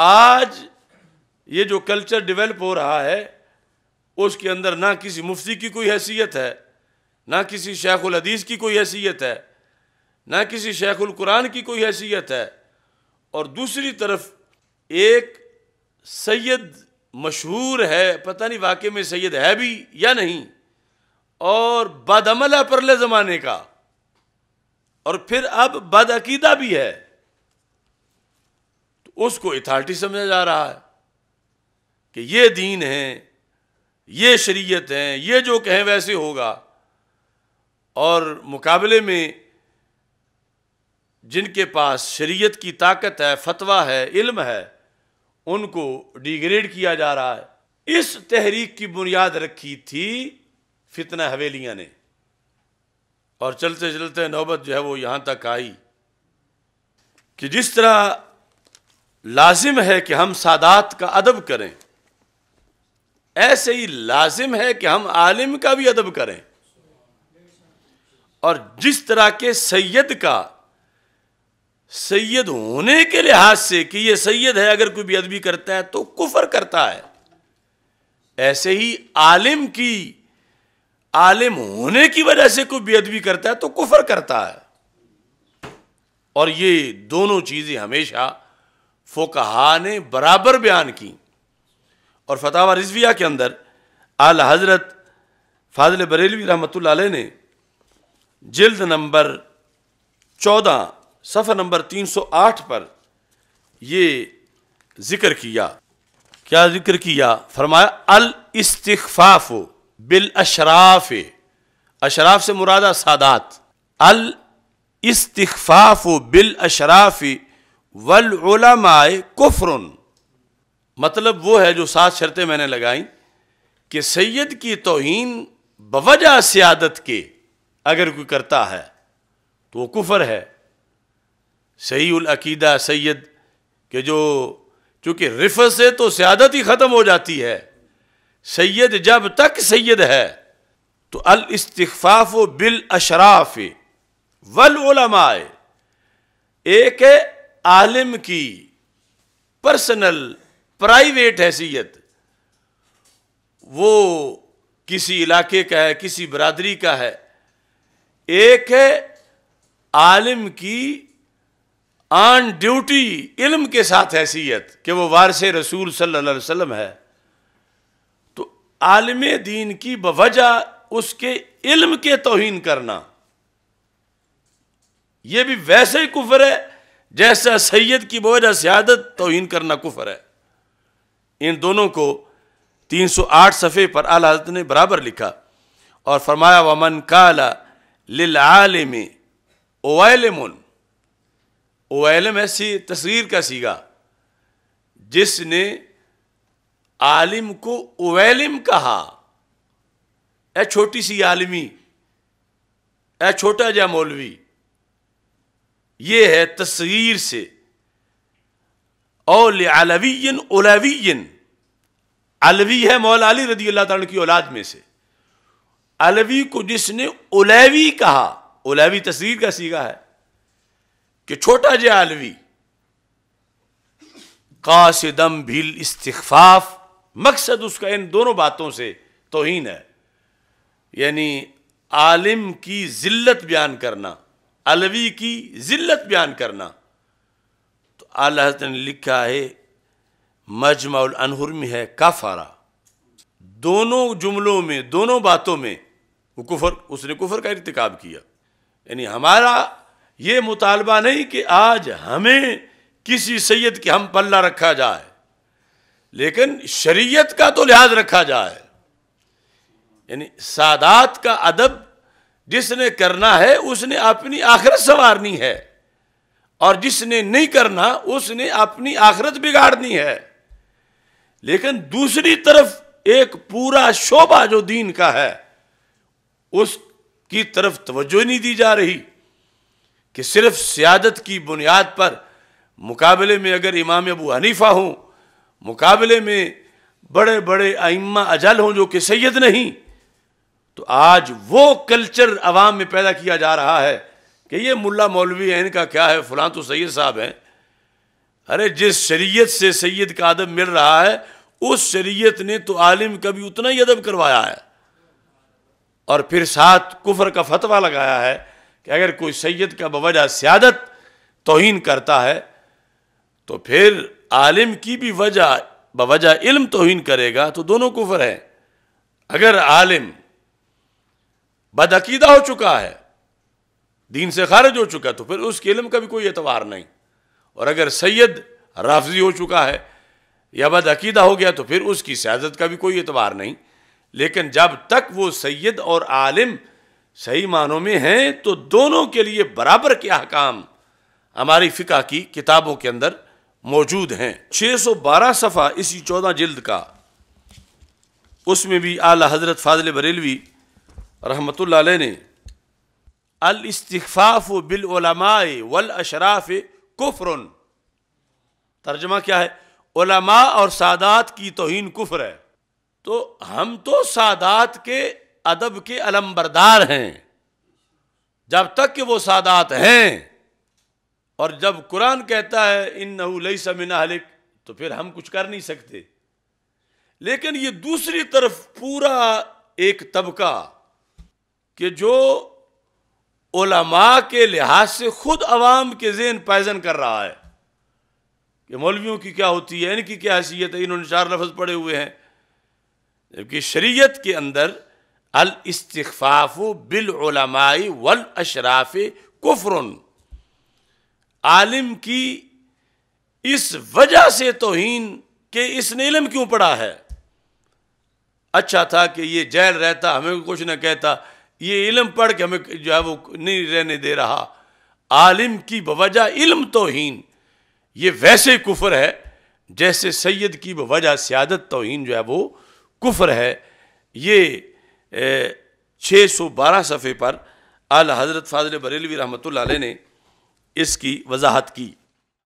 आज ये जो कल्चर डेवलप हो रहा है उसके अंदर ना किसी मुफ्ती की कोई हैसियत है ना किसी शेखुल हदीस की कोई हैसियत है ना किसी शेखुल कुरान की कोई हैसियत है और दूसरी तरफ एक सैयद मशहूर है पता नहीं वाकई में सैयद है भी या नहीं और बदमला परले ज़माने का और फिर अब बदअकीदा भी है उसको अथॉरिटी समझा जा रहा है कि ये दीन है ये शरीयत है ये जो कहें वैसे होगा और मुकाबले में जिनके पास शरीयत की ताकत है फतवा है इल्म है उनको डिग्रेड किया जा रहा है इस तहरीक की बुनियाद रखी थी फितना हवेलियां ने और चलते चलते नौबत जो है वो यहां तक आई कि जिस तरह लाजिम है कि हम सादात का अदब करें ऐसे ही लाजिम है कि हम आलिम का भी अदब करें और जिस तरह के सैयद का सैयद होने के लिहाज से कि ये सैयद है अगर कोई अदबी करता है तो कुफर करता है ऐसे ही आलिम की आलिम होने की वजह से कोई बेअदबी करता है तो कुफर करता है और ये दोनों चीज़ें हमेशा फ़ोकहा ने बराबर बयान की और फतावा रिजविया के अंदर आल हज़रत फाजिल बरेलवी रहमत ने जल्द नंबर चौदह सफ़र नंबर तीन सौ आठ पर ये ज़िक्र किया क्या ज़िक्र किया फरमाया अल इस्तफ़ाफ़ बिल अशराफ अशराफ से मुरादा सादात अल इस्तफ़ाफ़ बिल अशराफ़ी वलमाए उलमाए मतलब वो है जो सात शर्तें मैंने लगाई कि सैयद की तोहन बवजह सियादत के अगर कोई करता है तो वो कुफर है सही अकीदा सैयद के जो चूंकि रिफ से तो सियादत ही ख़त्म हो जाती है सैयद जब तक सैयद है तो अल इस्तफ़ाफ़ बिल अशराफ़ वल उलमाए एक है आलिम की पर्सनल प्राइवेट हैसियत वो किसी इलाके का है किसी बरादरी का है एक है आलिम की ऑन ड्यूटी इल्म के साथ हैसियत कि वो वारस रसूल सल्लल्लाहु अलैहि वसल्लम है तो आलिम दीन की बवजह उसके इल्म के तोहन करना ये भी वैसे ही कुफर है जैसा सैयद की बोझ सियादत तोहन करना कुफर है इन दोनों को 308 सफ़े पर आल हजरत ने बराबर लिखा और फरमाया वमन काला लिल आलिम ओवैलमन ओवैलम ऐसी तस्वीर का सीगा जिसने आलिम को ओवैलम कहा ए छोटी सी आलमी ए छोटा जा मौलवी ये है तस्वीर से और अलवीन उलवीन अलवी है मौला अली रदी अल्लाह तला की औलाद में से अलवी को जिसने उलैवी कहा उलैवी तस्वीर का सीखा है कि छोटा जे अलवी कासिदम भील इस्तफाफ मकसद उसका इन दोनों बातों से तोहन है यानी आलिम की जिल्लत बयान करना अलवी की ज़िल्लत बयान करना तो आला हजरत ने लिखा है मजमाउल अनहुर में है काफारा दोनों जुमलों में दोनों बातों में वो कुफर उसने कुफर का इरतकब किया यानी हमारा ये मुतालबा नहीं कि आज हमें किसी सैयद के हम पल्ला रखा जाए लेकिन शरीयत का तो लिहाज रखा जाए यानी सादात का अदब जिसने करना है उसने अपनी आखिरत संवारनी है और जिसने नहीं करना उसने अपनी आखिरत बिगाड़नी है लेकिन दूसरी तरफ एक पूरा शोभा जो दीन का है उसकी तरफ तवज्जो नहीं दी जा रही कि सिर्फ सियादत की बुनियाद पर मुकाबले में अगर इमाम अबू हनीफा हों मुकाबले में बड़े बड़े आइम्मा अजल हों जो कि सैयद नहीं तो आज वो कल्चर अवाम में पैदा किया जा रहा है कि ये मुल्ला मौलवी है इनका क्या है फलां तो सैद साहब हैं अरे जिस शरीयत से सैयद का अदब मिल रहा है उस शरीयत ने तो आलिम का भी उतना ही अदब करवाया है और फिर साथ कुफर का फतवा लगाया है कि अगर कोई सैयद का बवजह सियादत तोहन करता है तो फिर आलिम की भी वजह बवजह इल्म तोहन करेगा तो दोनों कुफर हैं अगर आलिम बदअीदा हो चुका है दीन से खारिज हो चुका है तो फिर उसके इलम का भी कोई एतवार नहीं और अगर सैयद राफजी हो चुका है या बदअीदा हो गया तो फिर उसकी सियादत का भी कोई एतवार नहीं लेकिन जब तक वो सैयद और आलिम सही मानों में हैं तो दोनों के लिए बराबर के अहकाम हमारी फ़िका की किताबों के अंदर मौजूद हैं छः सौ बारह सफ़ा इसी चौदह जल्द का उसमें भी आला हज़रत फाजिल बरेलवी रहमत ने बिल बिलमाए वल अशराफ़ कुफरन तर्जमा क्या है ओलमा और सादात की तोहन कुफर है तो हम तो सादात के अदब के अलम्बरदार हैं जब तक कि वो सादात हैं और जब कुरान कहता है इन नई समिन हलिक तो फिर हम कुछ कर नहीं सकते लेकिन ये दूसरी तरफ पूरा एक तबका कि जो ओलमा के लिहाज से खुद अवाम के जेन पैजन कर रहा है कि मौलवियों की क्या होती है इनकी क्या हैसियत है इन्होंने चार लफज पड़े हुए हैं जबकि शरीयत के अंदर अल इस्तफ़ाफ़ बिलमाई वल अशराफ कुफरन आलिम की इस वजह से तोहन के इसने इलम क्यों पड़ा है अच्छा था कि ये जैल रहता हमें कुछ ना कहता ये इलम पढ़ के हमें जो है वो नहीं रहने दे रहा आलिम की बवजह इल्म तोहन ये वैसे कुफर है जैसे सैयद की बवजह सियादत तोहन जो है वो कुफर है ये छः सौ बारह सफ़े पर अल हज़रत फाजल बरेलवी रहमत ने इसकी वजाहत की